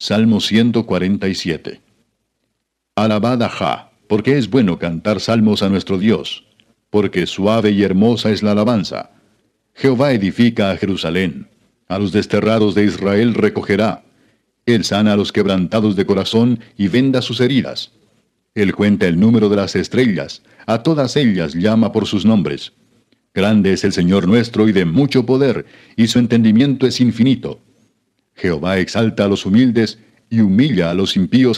Salmo 147. Alabad a Jah, porque es bueno cantar salmos a nuestro Dios, porque suave y hermosa es la alabanza. Jehová edifica a Jerusalén, a los desterrados de Israel recogerá. Él sana a los quebrantados de corazón y venda sus heridas. Él cuenta el número de las estrellas, a todas ellas llama por sus nombres. Grande es el Señor nuestro y de mucho poder, y su entendimiento es infinito. Jehová exalta a los humildes y humilla a los impíos